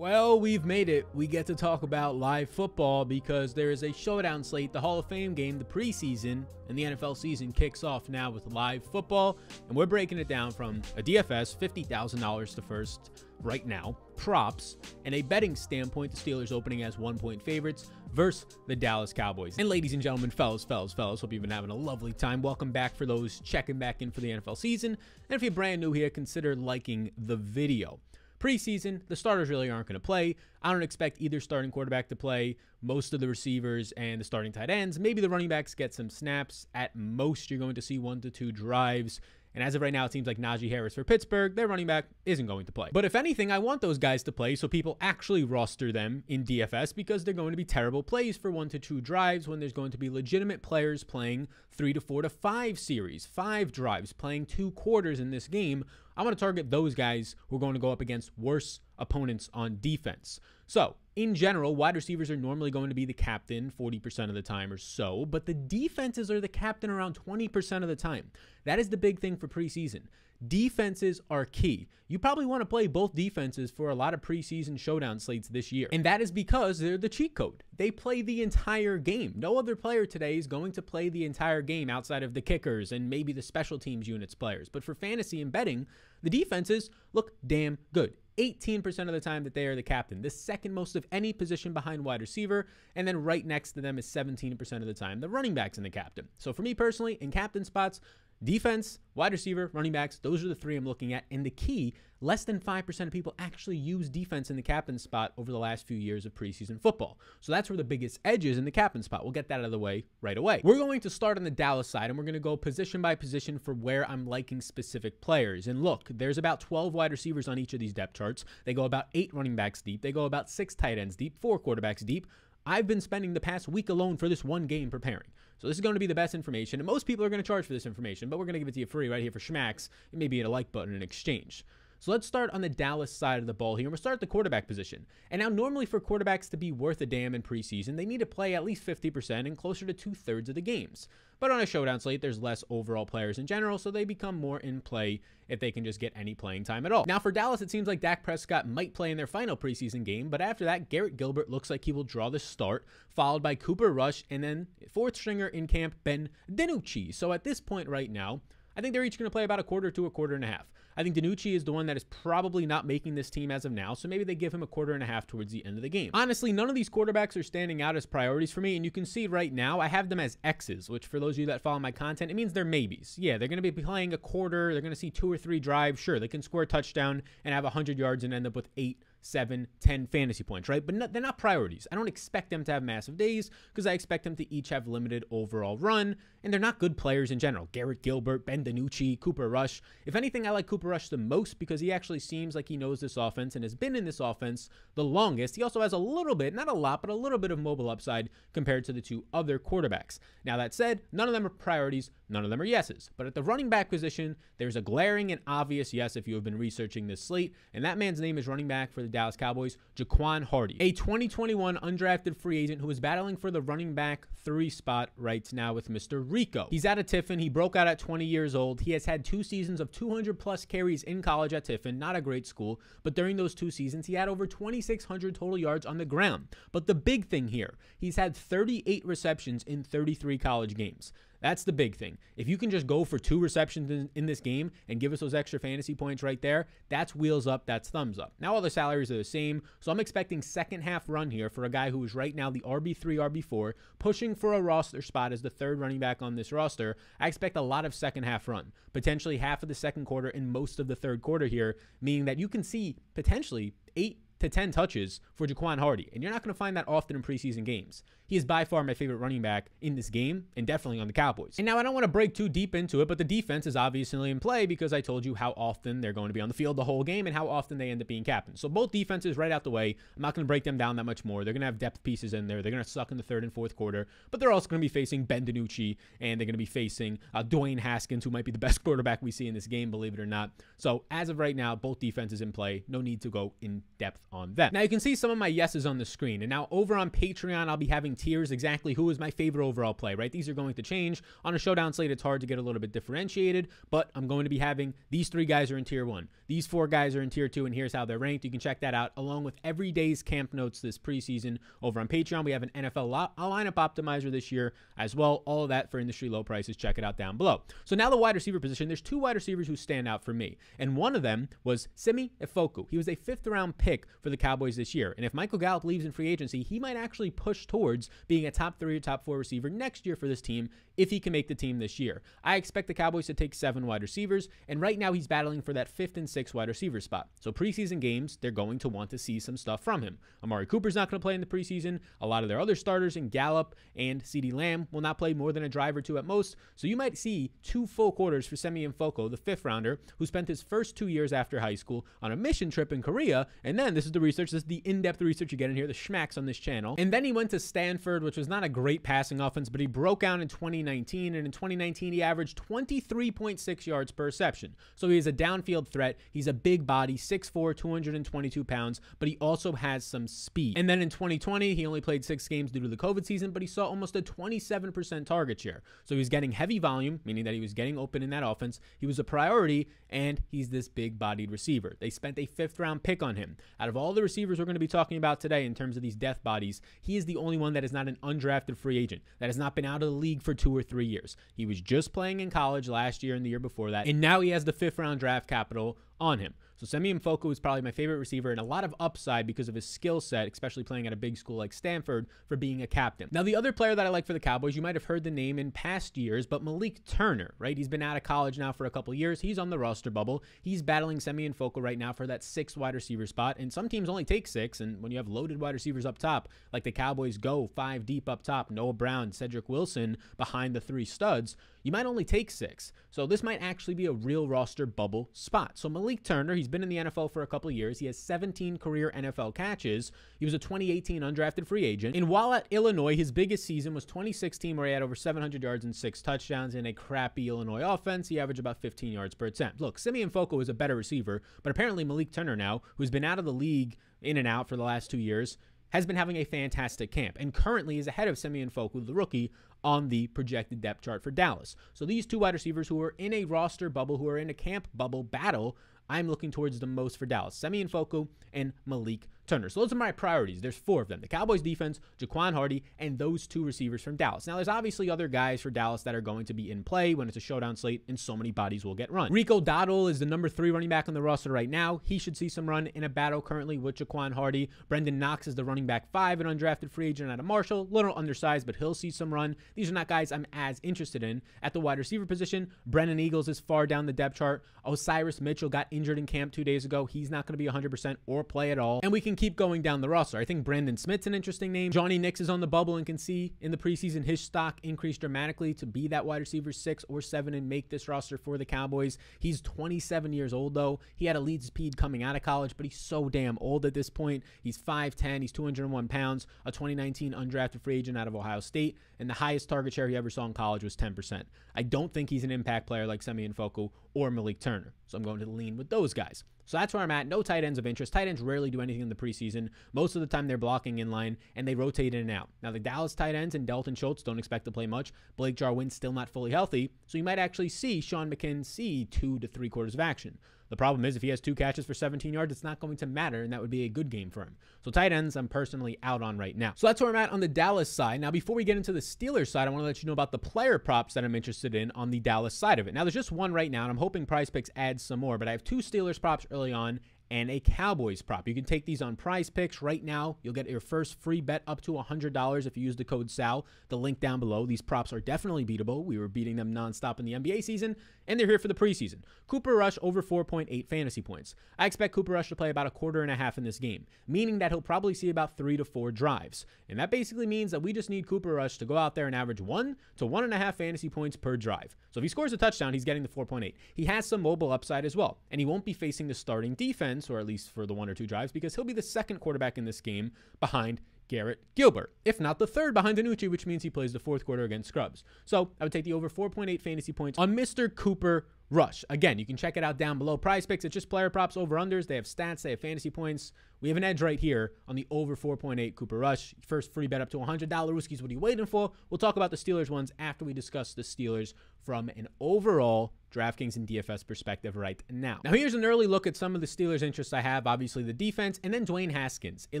Well, we've made it. We get to talk about live football because there is a showdown slate, the Hall of Fame game, the preseason, and the NFL season kicks off now with live football. And we're breaking it down from a DFS, $50,000 to first right now, props, and a betting standpoint, the Steelers opening as one point favorites versus the Dallas Cowboys. And ladies and gentlemen, fellas, fellas, fellas, hope you've been having a lovely time. Welcome back for those checking back in for the NFL season. And if you're brand new here, consider liking the video preseason, the starters really aren't going to play. I don't expect either starting quarterback to play, most of the receivers and the starting tight ends. Maybe the running backs get some snaps. At most, you're going to see one to two drives. And as of right now, it seems like Najee Harris for Pittsburgh, their running back, isn't going to play. But if anything, I want those guys to play so people actually roster them in DFS because they're going to be terrible plays for one to two drives when there's going to be legitimate players playing three to four to five series, five drives, playing two quarters in this game. I want to target those guys who are going to go up against worse opponents on defense. So, in general, wide receivers are normally going to be the captain 40% of the time or so, but the defenses are the captain around 20% of the time. That is the big thing for preseason. Defenses are key. You probably want to play both defenses for a lot of preseason showdown slates this year. And that is because they're the cheat code. They play the entire game. No other player today is going to play the entire game outside of the kickers and maybe the special teams units players. But for fantasy and betting, the defenses look damn good. 18% of the time that they are the captain, the second most of any position behind wide receiver. And then right next to them is 17% of the time the running back's in the captain. So for me personally, in captain spots, Defense, wide receiver, running backs, those are the three I'm looking at. And the key, less than 5% of people actually use defense in the captain spot over the last few years of preseason football. So that's where the biggest edge is in the captain spot. We'll get that out of the way right away. We're going to start on the Dallas side and we're going to go position by position for where I'm liking specific players. And look, there's about 12 wide receivers on each of these depth charts. They go about eight running backs deep, they go about six tight ends deep, four quarterbacks deep. I've been spending the past week alone for this one game preparing. So this is going to be the best information, and most people are going to charge for this information, but we're going to give it to you free right here for schmacks, and maybe a like button in exchange. So let's start on the Dallas side of the ball here. And we'll start at the quarterback position. And now, normally for quarterbacks to be worth a damn in preseason, they need to play at least 50% and closer to two thirds of the games. But on a showdown slate, there's less overall players in general, so they become more in play if they can just get any playing time at all. Now, for Dallas, it seems like Dak Prescott might play in their final preseason game, but after that, Garrett Gilbert looks like he will draw the start, followed by Cooper Rush and then fourth stringer in camp, Ben Denucci. So at this point right now, I think they're each going to play about a quarter to a quarter and a half. I think Danucci is the one that is probably not making this team as of now, so maybe they give him a quarter and a half towards the end of the game. Honestly, none of these quarterbacks are standing out as priorities for me, and you can see right now I have them as X's, which for those of you that follow my content, it means they're maybes. Yeah, they're going to be playing a quarter, they're going to see two or three drives. Sure, they can score a touchdown and have 100 yards and end up with eight seven, 10 fantasy points, right? But no, they're not priorities. I don't expect them to have massive days because I expect them to each have limited overall run, and they're not good players in general. Garrett Gilbert, Ben DiNucci, Cooper Rush. If anything, I like Cooper Rush the most because he actually seems like he knows this offense and has been in this offense the longest. He also has a little bit, not a lot, but a little bit of mobile upside compared to the two other quarterbacks. Now, that said, none of them are priorities. None of them are yeses. But at the running back position, there's a glaring and obvious yes if you have been researching this slate. And that man's name is running back for the Dallas Cowboys, Jaquan Hardy, a 2021 undrafted free agent who is battling for the running back three spot right now with Mr. Rico. He's out of Tiffin. He broke out at 20 years old. He has had two seasons of 200 plus carries in college at Tiffin, not a great school. But during those two seasons, he had over 2,600 total yards on the ground. But the big thing here, he's had 38 receptions in 33 college games. That's the big thing. If you can just go for two receptions in, in, this game and give us those extra fantasy points right there, that's wheels up, that's thumbs up. Now all the salaries are the same, so I'm expecting second half run here for a guy who is right now the RB3, RB4, pushing for a roster spot as the third running back on this roster. I expect a lot of second half run, potentially half of the second quarter and most of the third quarter here, meaning that you can see potentially eight to 10 touches for Jaquan Hardy, and you're not going to find that often in preseason games. He is by far my favorite running back in this game and definitely on the Cowboys. And now I don't want to break too deep into it, but the defense is obviously in play because I told you how often they're going to be on the field the whole game and how often they end up being captains. So both defenses right out the way. I'm not going to break them down that much more. They're going to have depth pieces in there. They're going to suck in the third and fourth quarter, but they're also going to be facing Ben DiNucci and they're going to be facing uh, Dwayne Haskins, who might be the best quarterback we see in this game, believe it or not. So as of right now, both defenses in play. No need to go in depth on them. Now you can see some of my yeses on the screen. And now over on Patreon, I'll be having tiers exactly who is my favorite overall play, right? These are going to change. On a showdown slate, it's hard to get a little bit differentiated, but I'm going to be having these three guys are in tier one. These four guys are in tier two, and here's how they're ranked. You can check that out along with every day's camp notes this preseason over on Patreon. We have an NFL lineup optimizer this year as well. All of that for industry low prices. Check it out down below. So now the wide receiver position, there's two wide receivers who stand out for me. And one of them was Simi Ifoku. He was a fifth round pick for the Cowboys this year. And if Michael Gallup leaves in free agency, he might actually push towards being a top three or top four receiver next year for this team if he can make the team this year. I expect the Cowboys to take seven wide receivers, and right now he's battling for that fifth and sixth wide receiver spot. So preseason games, they're going to want to see some stuff from him. Amari Cooper's not going to play in the preseason. A lot of their other starters in Gallup and CeeDee Lamb will not play more than a drive or two at most. So you might see two full quarters for Semyon Foko, the fifth rounder, who spent his first two years after high school on a mission trip in Korea. And then this is the research, this is the in-depth research you get in here, the schmacks on this channel. And then he went to Stanford Stanford, which was not a great passing offense, but he broke out in 2019. And in 2019, he averaged 23.6 yards per reception. So he is a downfield threat. He's a big body, 6'4, 222 pounds, but he also has some speed. And then in 2020, he only played six games due to the COVID season, but he saw almost a 27% target share. So he's getting heavy volume, meaning that he was getting open in that offense. He was a priority, and he's this big bodied receiver. They spent a fifth round pick on him. Out of all the receivers we're going to be talking about today in terms of these death bodies, he is the only one that is is not an undrafted free agent, that has not been out of the league for two or three years. He was just playing in college last year and the year before that, and now he has the fifth round draft capital on him. So Semyon Mfoku is probably my favorite receiver and a lot of upside because of his skill set, especially playing at a big school like Stanford for being a captain. Now, the other player that I like for the Cowboys, you might have heard the name in past years, but Malik Turner, right? He's been out of college now for a couple years. He's on the roster bubble. He's battling Semyon and right now for that six wide receiver spot. And some teams only take six. And when you have loaded wide receivers up top, like the Cowboys go five deep up top, Noah Brown, Cedric Wilson behind the three studs, you might only take six. So this might actually be a real roster bubble spot. So Malik Turner, he's been in the NFL for a couple years. He has 17 career NFL catches. He was a 2018 undrafted free agent. And while at Illinois, his biggest season was 2016, where he had over 700 yards and six touchdowns in a crappy Illinois offense. He averaged about 15 yards per attempt. Look, Simeon Foco is a better receiver, but apparently Malik Turner now, who's been out of the league in and out for the last two years, has been having a fantastic camp and currently is ahead of Simeon Foku, the rookie, on the projected depth chart for Dallas. So these two wide receivers who are in a roster bubble, who are in a camp bubble battle I'm looking towards the most for Dallas. Semyon Foku and Malik Turner. So those are my priorities. There's four of them the Cowboys defense, Jaquan Hardy, and those two receivers from Dallas. Now, there's obviously other guys for Dallas that are going to be in play when it's a showdown slate, and so many bodies will get run. Rico Doddle is the number three running back on the roster right now. He should see some run in a battle currently with Jaquan Hardy. Brendan Knox is the running back five, an undrafted free agent out of Marshall. Little undersized, but he'll see some run. These are not guys I'm as interested in. At the wide receiver position, Brennan Eagles is far down the depth chart. Osiris Mitchell got injured in camp two days ago. He's not going to be 100% or play at all. And we can keep going down the roster. I think Brandon Smith's an interesting name. Johnny Nix is on the bubble and can see in the preseason his stock increase dramatically to be that wide receiver six or seven and make this roster for the Cowboys. He's 27 years old, though. He had elite speed coming out of college, but he's so damn old at this point. He's 5'10, he's 201 pounds, a 2019 undrafted free agent out of Ohio State, and the highest target share he ever saw in college was 10%. I don't think he's an impact player like Semyon Foku or Malik Turner, so I'm going to lean with those guys. So that's where I'm at. No tight ends of interest. Tight ends rarely do anything in the preseason. Most of the time, they're blocking in line and they rotate in and out. Now, the Dallas tight ends and Dalton Schultz don't expect to play much. Blake Jarwin's still not fully healthy, so you might actually see Sean McKinn see two to three quarters of action. The problem is if he has two catches for 17 yards, it's not going to matter, and that would be a good game for him. So tight ends, I'm personally out on right now. So that's where I'm at on the Dallas side. Now, before we get into the Steelers side, I want to let you know about the player props that I'm interested in on the Dallas side of it. Now, there's just one right now, and I'm hoping Prize Picks adds some more, but I have two Steelers props early on and a Cowboys prop. You can take these on prize picks right now. You'll get your first free bet up to $100 if you use the code SAL. The link down below. These props are definitely beatable. We were beating them nonstop in the NBA season, and they're here for the preseason. Cooper Rush over 4.8 fantasy points. I expect Cooper Rush to play about a quarter and a half in this game, meaning that he'll probably see about three to four drives. And that basically means that we just need Cooper Rush to go out there and average one to one and a half fantasy points per drive. So if he scores a touchdown, he's getting the 4.8. He has some mobile upside as well, and he won't be facing the starting defense offense, or at least for the one or two drives, because he'll be the second quarterback in this game behind Garrett Gilbert, if not the third behind Danucci, which means he plays the fourth quarter against Scrubs. So I would take the over 4.8 fantasy points on Mr. Cooper Rush. Again, you can check it out down below. Prize picks, it's just player props, over unders. They have stats, they have fantasy points. We have an edge right here on the over 4.8 Cooper Rush. First free bet up to $100. Rooskies, what are you waiting for? We'll talk about the Steelers ones after we discuss the Steelers from an overall DraftKings and DFS perspective right now. Now, here's an early look at some of the Steelers' interests I have. Obviously, the defense and then Dwayne Haskins. It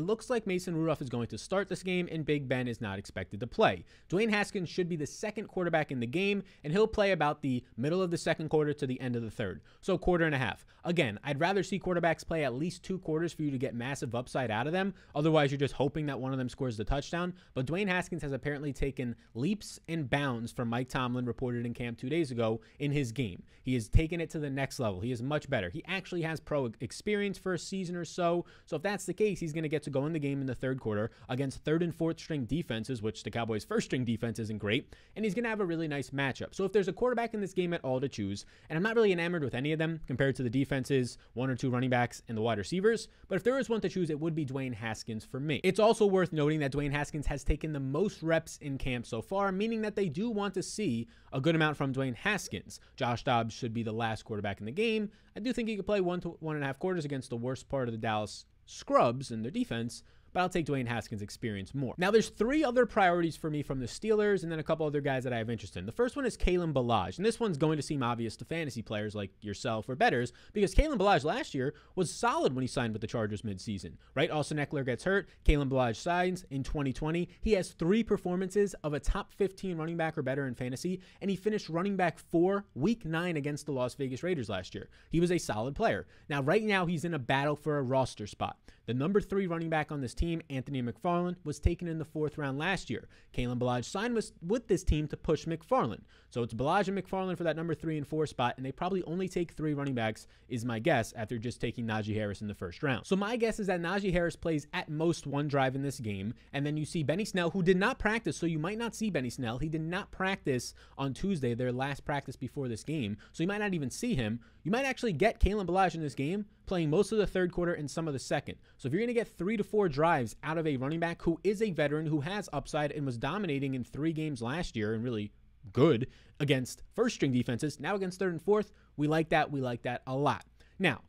looks like Mason Rudolph is going to start this game, and Big Ben is not expected to play. Dwayne Haskins should be the second quarterback in the game, and he'll play about the middle of the second quarter to the end of the third. So quarter and a half. Again, I'd rather see quarterbacks play at least two quarters for you to get massive upside out of them. Otherwise, you're just hoping that one of them scores the touchdown. But Dwayne Haskins has apparently taken leaps and bounds from Mike Tomlin reported in camp two days ago in his game. He has taken it to the next level. He is much better. He actually has pro experience for a season or so. So if that's the case, he's going to get to go in the game in the third quarter against third and fourth string defenses, which the Cowboys' first string defense isn't great. And he's going to have a really nice matchup. So if there's a quarterback in this game at all to choose, and I'm not really enamored with any of them compared to the defenses, one or two running backs, and the wide receivers. But if there was one to choose, it would be Dwayne Haskins for me. It's also worth noting that Dwayne Haskins has taken the most reps in camp so far, meaning that they do want to see a good amount from Dwayne Haskins. Josh Dobbs should be the last quarterback in the game. I do think he could play one to one and a half quarters against the worst part of the Dallas scrubs in their defense, but I'll take Dwayne Haskins' experience more. Now, there's three other priorities for me from the Steelers and then a couple other guys that I have interest in. The first one is Kalen Balaj, and this one's going to seem obvious to fantasy players like yourself or betters because Kalen Balaj last year was solid when he signed with the Chargers midseason, right? Austin Eckler gets hurt, Kalen Balaj signs in 2020. He has three performances of a top 15 running back or better in fantasy, and he finished running back four week nine against the Las Vegas Raiders last year. He was a solid player. Now, right now, he's in a battle for a roster spot. The number three running back on this team, Anthony McFarland, was taken in the fourth round last year. Kalen Balaj signed with, this team to push McFarland. So it's Balaj and McFarland for that number three and four spot, and they probably only take three running backs, is my guess, after just taking Najee Harris in the first round. So my guess is that Najee Harris plays at most one drive in this game, and then you see Benny Snell, who did not practice, so you might not see Benny Snell. He did not practice on Tuesday, their last practice before this game, so you might not even see him. You might actually get Kalen Balaj in this game, playing most of the third quarter and some of the second. So if you're going to get three to four drives out of a running back who is a veteran, who has upside, and was dominating in three games last year and really good against first string defenses, now against third and fourth, we like that. We like that a lot. Now,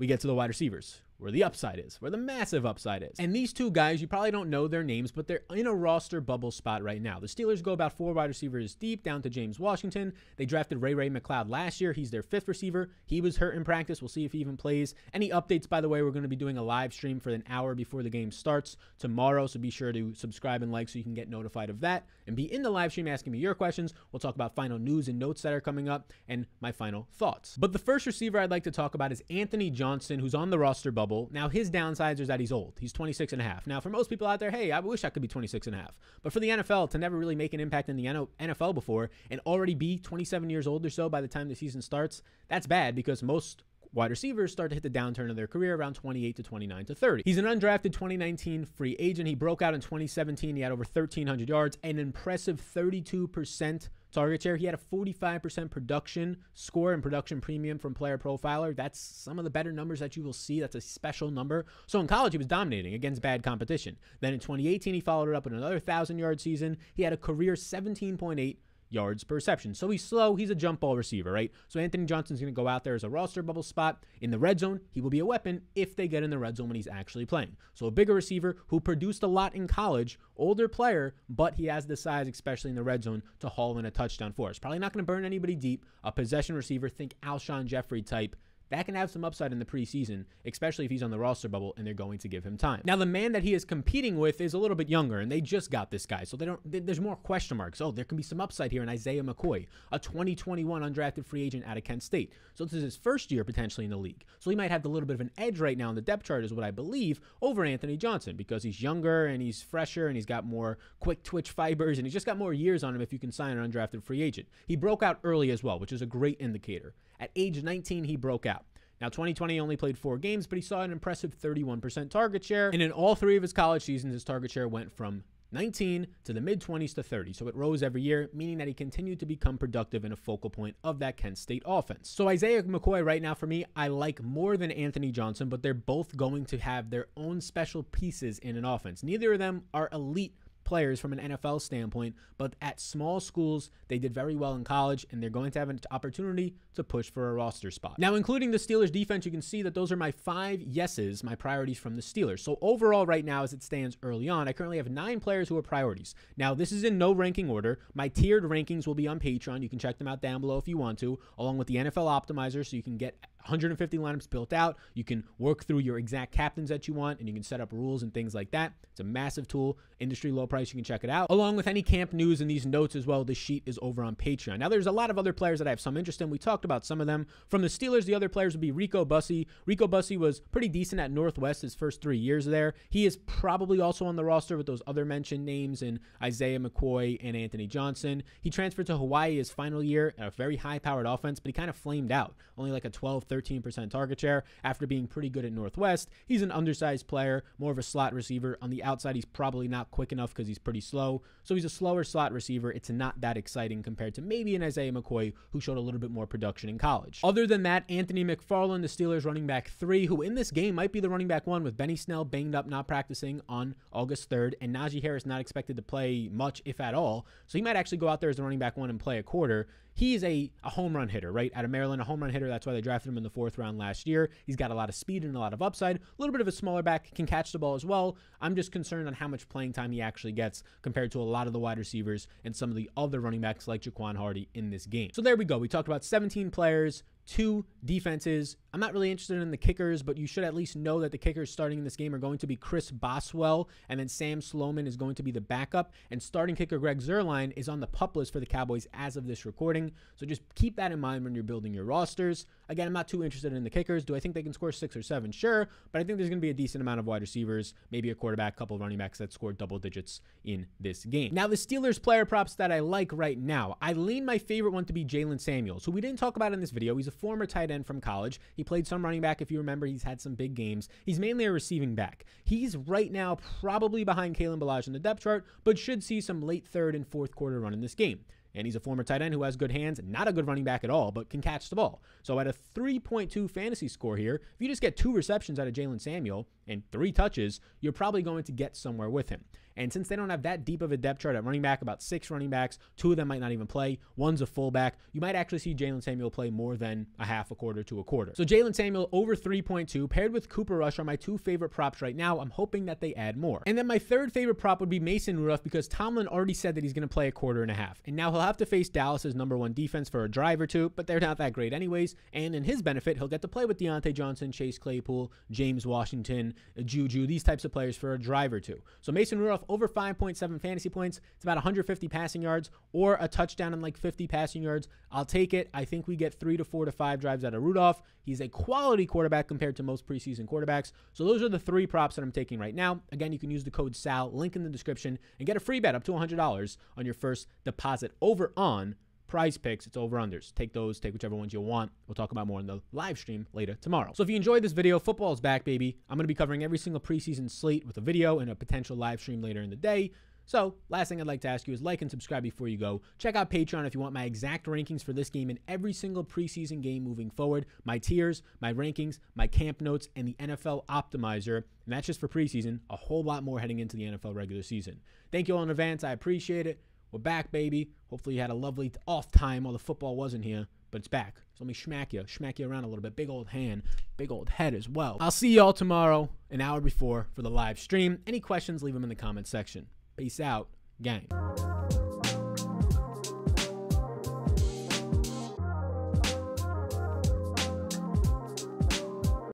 we get to the wide receivers where the upside is, where the massive upside is. And these two guys, you probably don't know their names, but they're in a roster bubble spot right now. The Steelers go about four wide receivers deep down to James Washington. They drafted Ray Ray McLeod last year. He's their fifth receiver. He was hurt in practice. We'll see if he even plays. Any updates, by the way, we're going to be doing a live stream for an hour before the game starts tomorrow. So be sure to subscribe and like so you can get notified of that and be in the live stream asking me your questions. We'll talk about final news and notes that are coming up and my final thoughts. But the first receiver I'd like to talk about is Anthony Johnson, who's on the roster bubble bubble. Now, his downsides is that he's old. He's 26 and a half. Now, for most people out there, hey, I wish I could be 26 and a half. But for the NFL to never really make an impact in the NFL before and already be 27 years old or so by the time the season starts, that's bad because most wide receivers start to hit the downturn of their career around 28 to 29 to 30. He's an undrafted 2019 free agent. He broke out in 2017. He had over 1,300 yards, an impressive 32% target share. He had a 45% production score and production premium from player profiler. That's some of the better numbers that you will see. That's a special number. So in college, he was dominating against bad competition. Then in 2018, he followed it up in another 1,000 yard season. He had a career 17.8 yards per reception. So he's slow. He's a jump ball receiver, right? So Anthony Johnson's going to go out there as a roster bubble spot. In the red zone, he will be a weapon if they get in the red zone when he's actually playing. So a bigger receiver who produced a lot in college, older player, but he has the size, especially in the red zone, to haul in a touchdown for us. Probably not going to burn anybody deep. A possession receiver, think Alshon Jeffrey type that can have some upside in the preseason, especially if he's on the roster bubble and they're going to give him time. Now, the man that he is competing with is a little bit younger, and they just got this guy, so they don't. They, there's more question marks. Oh, there can be some upside here in Isaiah McCoy, a 2021 undrafted free agent out of Kent State. So this is his first year potentially in the league, so he might have a little bit of an edge right now in the depth chart, is what I believe, over Anthony Johnson because he's younger and he's fresher and he's got more quick twitch fibers and he's just got more years on him if you can sign an undrafted free agent. He broke out early as well, which is a great indicator. At age 19, he broke out. Now, 2020 only played four games, but he saw an impressive 31% target share. And in all three of his college seasons, his target share went from 19 to the mid 20s to 30. So it rose every year, meaning that he continued to become productive and a focal point of that Kent State offense. So Isaiah McCoy, right now for me, I like more than Anthony Johnson, but they're both going to have their own special pieces in an offense. Neither of them are elite players from an NFL standpoint, but at small schools, they did very well in college and they're going to have an opportunity to push for a roster spot. Now, including the Steelers defense, you can see that those are my five yeses, my priorities from the Steelers. So overall, right now, as it stands early on, I currently have nine players who are priorities. Now, this is in no ranking order. My tiered rankings will be on Patreon. You can check them out down below if you want to, along with the NFL Optimizer, so you can get 150 lineups built out. You can work through your exact captains that you want and you can set up rules and things like that. It's a massive tool, industry low price. You can check it out. Along with any camp news and these notes as well, The sheet is over on Patreon. Now, there's a lot of other players that I have some interest in. We talked about some of them. From the Steelers, the other players would be Rico Bussey. Rico Bussey was pretty decent at Northwest his first three years there. He is probably also on the roster with those other mentioned names and Isaiah McCoy and Anthony Johnson. He transferred to Hawaii his final year, a very high powered offense, but he kind of flamed out. Only like a 12, 13% target share after being pretty good at Northwest. He's an undersized player, more of a slot receiver. On the outside, he's probably not quick enough because he's pretty slow. So he's a slower slot receiver. It's not that exciting compared to maybe an Isaiah McCoy who showed a little bit more production in college. Other than that, Anthony McFarland, the Steelers running back three, who in this game might be the running back one with Benny Snell banged up, not practicing on August 3rd, and Najee Harris not expected to play much, if at all. So he might actually go out there as the running back one and play a quarter. He's a, a home run hitter, right? Out of Maryland, a home run hitter. That's why they drafted him in the fourth round last year. He's got a lot of speed and a lot of upside. A little bit of a smaller back, can catch the ball as well. I'm just concerned on how much playing time he actually gets compared to a lot of the wide receivers and some of the other running backs like Jaquan Hardy in this game. So there we go. We talked about 17 players, two defenses. I'm not really interested in the kickers, but you should at least know that the kickers starting in this game are going to be Chris Boswell, and then Sam Sloman is going to be the backup. And starting kicker Greg Zerline is on the pup list for the Cowboys as of this recording. So just keep that in mind when you're building your rosters. Again, I'm not too interested in the kickers. Do I think they can score six or seven? Sure, but I think there's going to be a decent amount of wide receivers, maybe a quarterback, couple running backs that score double digits in this game. Now, the Steelers player props that I like right now, I lean my favorite one to be Jalen Samuels, who we didn't talk about in this video. He's a former tight end from college. He played some running back. If you remember, he's had some big games. He's mainly a receiving back. He's right now probably behind Kalen Balaj in the depth chart, but should see some late third and fourth quarter run in this game. And he's a former tight end who has good hands, not a good running back at all, but can catch the ball. So at a 3.2 fantasy score here, if you just get two receptions out of Jalen Samuel and three touches, you're probably going to get somewhere with him. And since they don't have that deep of a depth chart at running back, about six running backs, two of them might not even play, one's a fullback, you might actually see Jalen Samuel play more than a half a quarter to a quarter. So Jalen Samuel over 3.2 paired with Cooper Rush are my two favorite props right now. I'm hoping that they add more. And then my third favorite prop would be Mason Rudolph because Tomlin already said that he's going to play a quarter and a half. And now he'll have to face Dallas's number one defense for a drive or two, but they're not that great anyways. And in his benefit, he'll get to play with Deontay Johnson, Chase Claypool, James Washington, Juju, these types of players for a drive or two. So Mason Rudolph over 5.7 fantasy points. It's about 150 passing yards or a touchdown in like 50 passing yards. I'll take it. I think we get three to four to five drives out of Rudolph. He's a quality quarterback compared to most preseason quarterbacks. So those are the three props that I'm taking right now. Again, you can use the code SAL, link in the description, and get a free bet up to $100 on your first deposit over on prize picks, it's over unders. Take those, take whichever ones you want. We'll talk about more in the live stream later tomorrow. So if you enjoyed this video, football's back, baby. I'm going to be covering every single preseason slate with a video and a potential live stream later in the day. So, last thing I'd like to ask you is like and subscribe before you go. Check out Patreon if you want my exact rankings for this game and every single preseason game moving forward, my tiers, my rankings, my camp notes, and the NFL optimizer. And that's just for preseason, a whole lot more heading into the NFL regular season. Thank you all in advance. I appreciate it. We're back, baby. Hopefully you had a lovely off time while the football wasn't here, but it's back. So let me smack you, smack you around a little bit. Big old hand, big old head as well. I'll see y'all tomorrow, an hour before, for the live stream. Any questions, leave them in the comment section. Peace out, gang.